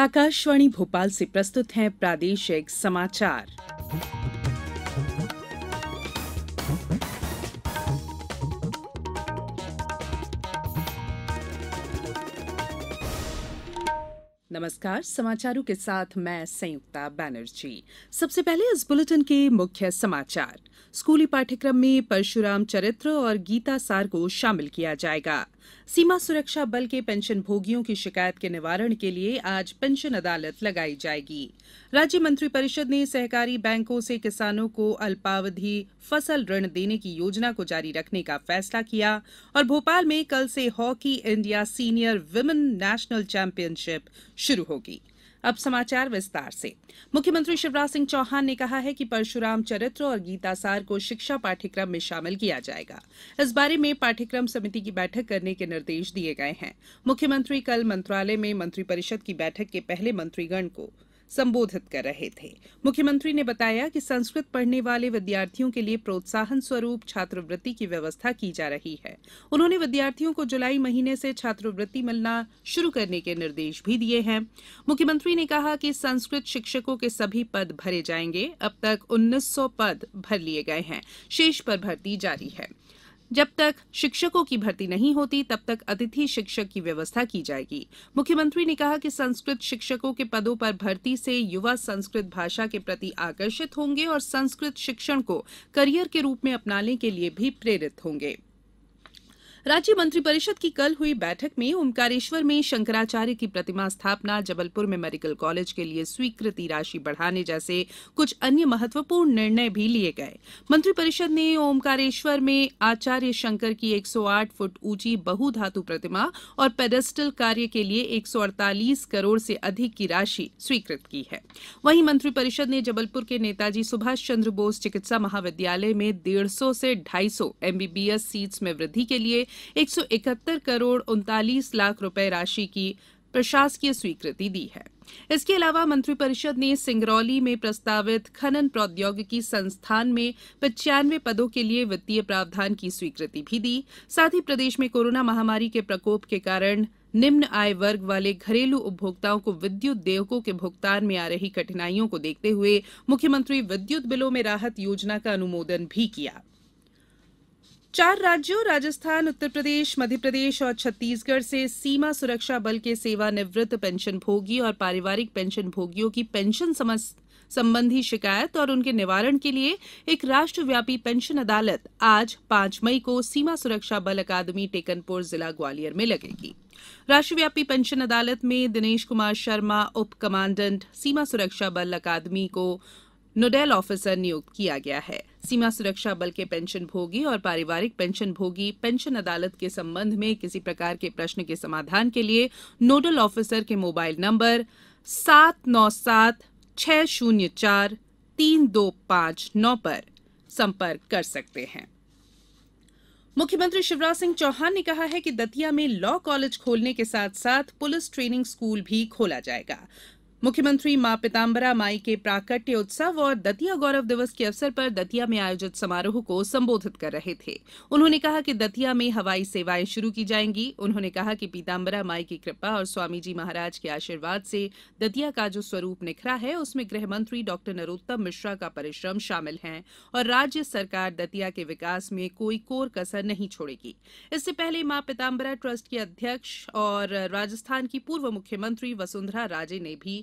आकाशवाणी भोपाल से प्रस्तुत है प्रादेशिक समाचार नमस्कार समाचारों के साथ मैं संयुक्ता बैनर्जी सबसे पहले इस बुलेटिन के मुख्य समाचार स्कूली पाठ्यक्रम में परशुराम चरित्र और गीता सार को शामिल किया जाएगा सीमा सुरक्षा बल के पेंशनभोगियों की शिकायत के निवारण के लिए आज पेंशन अदालत लगाई जाएगी राज्य मंत्रिपरिषद ने सहकारी बैंकों से किसानों को अल्पावधि फसल ऋण देने की योजना को जारी रखने का फैसला किया और भोपाल में कल से hockey India senior women national championship शुरू होगी अब समाचार विस्तार से मुख्यमंत्री शिवराज सिंह चौहान ने कहा है कि परशुराम चरित्र और गीतासार को शिक्षा पाठ्यक्रम में शामिल किया जाएगा इस बारे में पाठ्यक्रम समिति की बैठक करने के निर्देश दिए गए हैं मुख्यमंत्री कल मंत्रालय में मंत्रिपरिषद की बैठक के पहले मंत्रीगण को संबोधित कर रहे थे मुख्यमंत्री ने बताया कि संस्कृत पढ़ने वाले विद्यार्थियों के लिए प्रोत्साहन स्वरूप छात्रवृत्ति की व्यवस्था की जा रही है उन्होंने विद्यार्थियों को जुलाई महीने से छात्रवृत्ति मिलना शुरू करने के निर्देश भी दिए हैं मुख्यमंत्री ने कहा कि संस्कृत शिक्षकों के सभी पद भरे जाएंगे अब तक उन्नीस पद भर लिए गए हैं शेष पर भर्ती जारी है जब तक शिक्षकों की भर्ती नहीं होती तब तक अतिथि शिक्षक की व्यवस्था की जाएगी मुख्यमंत्री ने कहा कि संस्कृत शिक्षकों के पदों पर भर्ती से युवा संस्कृत भाषा के प्रति आकर्षित होंगे और संस्कृत शिक्षण को करियर के रूप में अपनाने के लिए भी प्रेरित होंगे राज्य मंत्रिपरिषद की कल हुई बैठक में ओमकारेश्वर में शंकराचार्य की प्रतिमा स्थापना जबलपुर में मेडिकल कॉलेज के लिए स्वीकृति राशि बढ़ाने जैसे कुछ अन्य महत्वपूर्ण निर्णय भी लिए गए मंत्रिपरिषद ने ओमकारेश्वर में आचार्य शंकर की 108 फुट ऊंची बहुधातु प्रतिमा और पेडेस्टल कार्य के लिए एक करोड़ से अधिक की राशि स्वीकृत की है वहीं मंत्रिपरिषद ने जबलपुर के नेताजी सुभाष चंद्र बोस चिकित्सा महाविद्यालय में डेढ़ से ढाई सौ एमबीबीएस सीट्स में वृद्धि के लिए 171 करोड़ उनतालीस लाख रुपए राशि की प्रशासकीय स्वीकृति दी है इसके अलावा मंत्रिपरिषद ने सिंगरौली में प्रस्तावित खनन प्रौद्योगिकी संस्थान में पचानवे पदों के लिए वित्तीय प्रावधान की स्वीकृति भी दी साथ ही प्रदेश में कोरोना महामारी के प्रकोप के कारण निम्न आय वर्ग वाले घरेलू उपभोक्ताओं को विद्युत देयकों के भुगतान में आ रही कठिनाइयों को देखते हुए मुख्यमंत्री विद्युत बिलों में राहत योजना का अनुमोदन भी किया चार राज्यों राजस्थान उत्तर प्रदेश मध्य प्रदेश और छत्तीसगढ़ से सीमा सुरक्षा बल के सेवानिवृत्त पेंशनभोगी और पारिवारिक पेंशनभोगियों की पेंशन संबंधी शिकायत और उनके निवारण के लिए एक राष्ट्रव्यापी पेंशन अदालत आज पांच मई को सीमा सुरक्षा बल अकादमी टेकनपुर जिला ग्वालियर में लगेगी राष्ट्रव्यापी पेंशन अदालत में दिनेश कुमार शर्मा उप कमांडेंट सीमा सुरक्षा बल अकादमी को नोडल ऑफिसर नियुक्त किया गया है सीमा सुरक्षा बल के पेंशनभोगी और पारिवारिक पेंशनभोगी पेंशन अदालत के संबंध में किसी प्रकार के प्रश्न के समाधान के लिए नोडल ऑफिसर के मोबाइल नंबर सात नौ सात छह शून्य चार तीन दो पांच नौ पर संपर्क कर सकते हैं मुख्यमंत्री शिवराज सिंह चौहान ने कहा है कि दतिया में लॉ कॉलेज खोलने के साथ साथ पुलिस ट्रेनिंग स्कूल भी खोला जाएगा मुख्यमंत्री मां पिताम्बरा माई के प्राकट्य उत्सव और दतिया गौरव दिवस के अवसर पर दतिया में आयोजित समारोह को संबोधित कर रहे थे उन्होंने कहा कि दतिया में हवाई सेवाएं शुरू की जाएंगी उन्होंने कहा कि पीताम्बरा माई की कृपा और स्वामी जी महाराज के आशीर्वाद से दतिया का जो स्वरूप निखरा है उसमें गृहमंत्री डॉ नरोत्तम मिश्रा का परिश्रम शामिल है और राज्य सरकार दतिया के विकास में कोई कोर कसर नहीं छोड़ेगी इससे पहले मां पिताम्बरा ट्रस्ट के अध्यक्ष और राजस्थान की पूर्व मुख्यमंत्री वसुंधरा राजे ने भी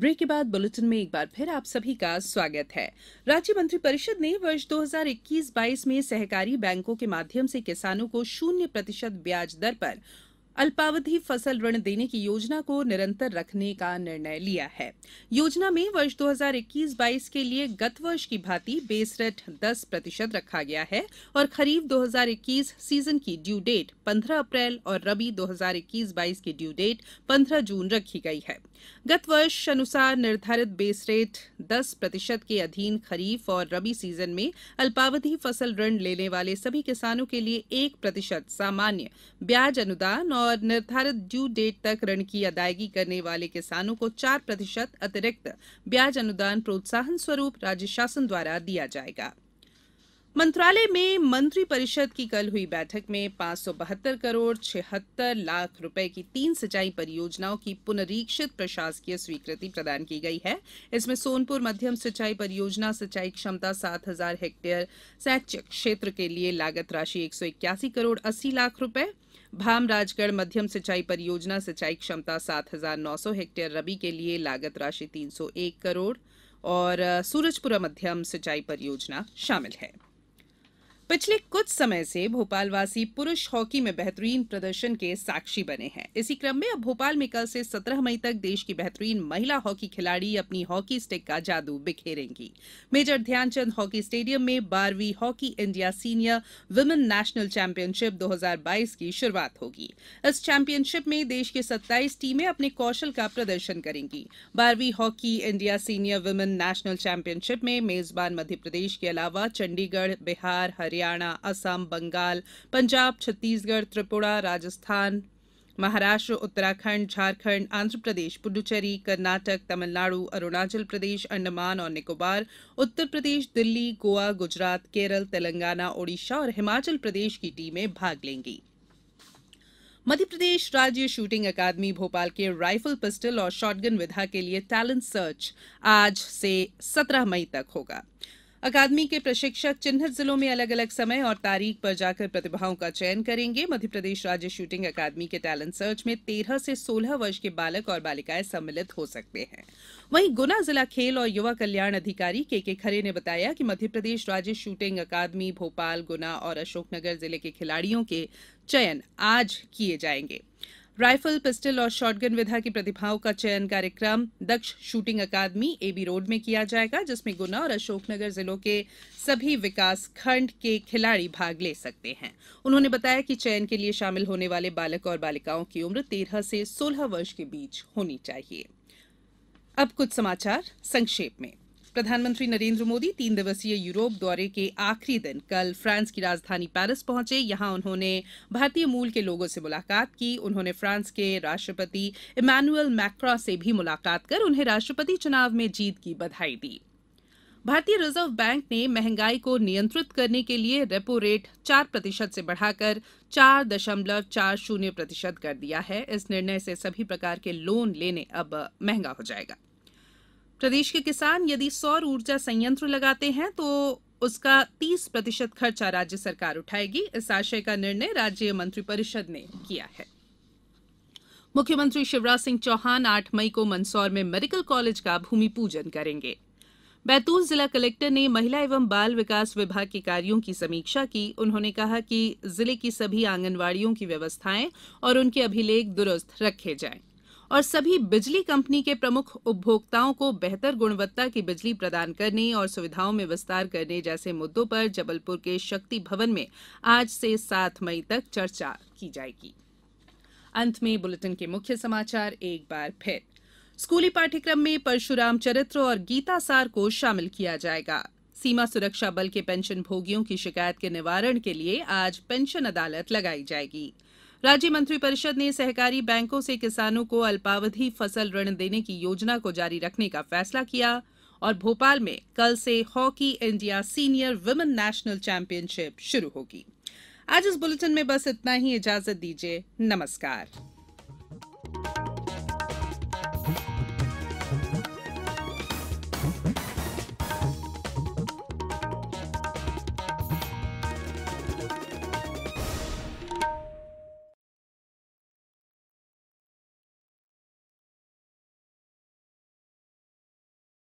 ब्रेक के बाद बुलेटिन में एक बार फिर आप सभी का स्वागत है राज्य मंत्रिपरिषद ने वर्ष 2021-22 में सहकारी बैंकों के माध्यम से किसानों को शून्य प्रतिशत ब्याज दर पर अल्पावधि फसल ऋण देने की योजना को निरंतर रखने का निर्णय लिया है योजना में वर्ष 2021-22 के लिए गत वर्ष की भांति बेस रेट 10 प्रतिशत रखा गया है और खरीफ 2021 सीजन की ड्यू डेट 15 अप्रैल और रबी 2021-22 की ड्यू डेट 15 जून रखी गई है गत वर्ष अनुसार निर्धारित बेस रेट दस प्रतिशत के अधीन खरीफ और रबी सीजन में अल्पावधि फसल ऋण लेने वाले सभी किसानों के लिए एक प्रतिशत सामान्य ब्याज अनुदान और और निर्धारित ड्यू डेट तक ऋण की अदायगी करने वाले किसानों को चार प्रतिशत अतिरिक्त ब्याज अनुदान प्रोत्साहन स्वरूप राज्य शासन द्वारा दिया जाएगा मंत्रालय में मंत्री परिषद की कल हुई बैठक में पांच करोड़ छिहत्तर लाख रुपए की तीन सिंचाई परियोजनाओं की पुनरीक्षित प्रशासकीय स्वीकृति प्रदान की गई है इसमें सोनपुर मध्यम सिंचाई परियोजना सिंचाई क्षमता 7000 हेक्टेयर शैक्षिक क्षेत्र के लिए लागत राशि एक करोड़ अस्सी लाख रुपए भाम राजगढ़ मध्यम सिंचाई परियोजना सिंचाई क्षमता सात हजार नौ सौ हेक्टेयर रबी के लिए लागत राशि तीन सौ एक करोड़ और सूरजपुरा मध्यम सिंचाई परियोजना शामिल है पिछले कुछ समय से भोपालवासी पुरुष हॉकी में बेहतरीन प्रदर्शन के साक्षी बने हैं इसी क्रम में अब भोपाल में कल से 17 मई तक देश की बेहतरीन महिला हॉकी खिलाड़ी अपनी हॉकी स्टिक का जादू बिखेरेंगी मेजर ध्यानचंद हॉकी स्टेडियम में बारहवीं hockey India senior women national championship दो की शुरुआत होगी इस चैंपियनशिप में देश के सत्ताईस टीमें अपने कौशल का प्रदर्शन करेंगी बारहवीं hockey India senior women national championship में मेजबान मध्यप्रदेश के अलावा चंडीगढ़ बिहार हरियाणा हरियाणा असम बंगाल पंजाब छत्तीसगढ़ त्रिपुरा राजस्थान महाराष्ट्र उत्तराखंड झारखंड आंध्र प्रदेश पुडुचेरी कर्नाटक तमिलनाडु अरुणाचल प्रदेश अंडमान और निकोबार उत्तर प्रदेश दिल्ली गोवा गुजरात केरल तेलंगाना ओडिशा और हिमाचल प्रदेश की टीमें भाग लेंगी मध्यप्रदेश राज्य शूटिंग अकादमी भोपाल के राइफल पिस्टल और शॉटगन विधा के लिए टैलेंट सर्च आज से 17 मई तक होगा अकादमी के प्रशिक्षक चिन्हित जिलों में अलग अलग समय और तारीख पर जाकर प्रतिभाओं का चयन करेंगे मध्यप्रदेश राज्य शूटिंग अकादमी के टैलेंट सर्च में तेरह से सोलह वर्ष के बालक और बालिकाएं सम्मिलित हो सकते हैं वहीं गुना जिला खेल और युवा कल्याण अधिकारी के के खरे ने बताया कि मध्यप्रदेश राज्य शूटिंग अकादमी भोपाल गुना और अशोकनगर जिले के खिलाड़ियों के चयन आज किए जाएंगे राइफल पिस्टल और शॉटगन विधा की प्रतिभाओं का चयन कार्यक्रम दक्ष शूटिंग अकादमी एबी रोड में किया जाएगा जिसमें गुना और अशोकनगर जिलों के सभी विकास खंड के खिलाड़ी भाग ले सकते हैं उन्होंने बताया कि चयन के लिए शामिल होने वाले बालक और बालिकाओं की उम्र तेरह से सोलह वर्ष के बीच होनी चाहिए अब कुछ समाचार संक्षेप में प्रधानमंत्री नरेंद्र मोदी तीन दिवसीय यूरोप दौरे के आखिरी दिन कल फ्रांस की राजधानी पेरिस पहुंचे यहां उन्होंने भारतीय मूल के लोगों से मुलाकात की उन्होंने फ्रांस के राष्ट्रपति इमैनुअल मैक्रॉ से भी मुलाकात कर उन्हें राष्ट्रपति चुनाव में जीत की बधाई दी भारतीय रिजर्व बैंक ने महंगाई को नियंत्रित करने के लिए रेपो रेट चार प्रतिशत से बढ़ाकर चार दशमलव चार शून्य प्रतिशत कर दिया है इस निर्णय से सभी प्रकार के लोन लेने अब महंगा हो जाएगा प्रदेश के किसान यदि सौर ऊर्जा संयंत्र लगाते हैं तो उसका तीस प्रतिशत खर्चा राज्य सरकार उठाएगी इस आशय का निर्णय राज्य मंत्रिपरिषद ने किया है मुख्यमंत्री शिवराज सिंह चौहान 8 मई को मंदसौर में मेडिकल कॉलेज का भूमि पूजन करेंगे बैतूल जिला कलेक्टर ने महिला एवं बाल विकास विभाग के कार्यों की समीक्षा की उन्होंने कहा कि जिले की सभी आंगनवाड़ियों की व्यवस्थाएं और उनके अभिलेख दुरुस्त रखे जाएं और सभी बिजली कंपनी के प्रमुख उपभोक्ताओं को बेहतर गुणवत्ता की बिजली प्रदान करने और सुविधाओं में विस्तार करने जैसे मुद्दों पर जबलपुर के शक्ति भवन में आज से सात मई तक चर्चा की जाएगी अंत में बुलेटिन के मुख्य समाचार एक बार फिर स्कूली पाठ्यक्रम में परशुराम चरित्र और गीता सार को शामिल किया जाएगा सीमा सुरक्षा बल के पेंशन भोगियों की शिकायत के निवारण के लिए आज पेंशन अदालत लगाई जाएगी राज्य मंत्रिपरिषद ने सहकारी बैंकों से किसानों को अल्पावधि फसल ऋण देने की योजना को जारी रखने का फैसला किया और भोपाल में कल से hockey India senior women national championship शुरू होगी आज इस बुलेटिन में बस इतना ही इजाजत दीजिए नमस्कार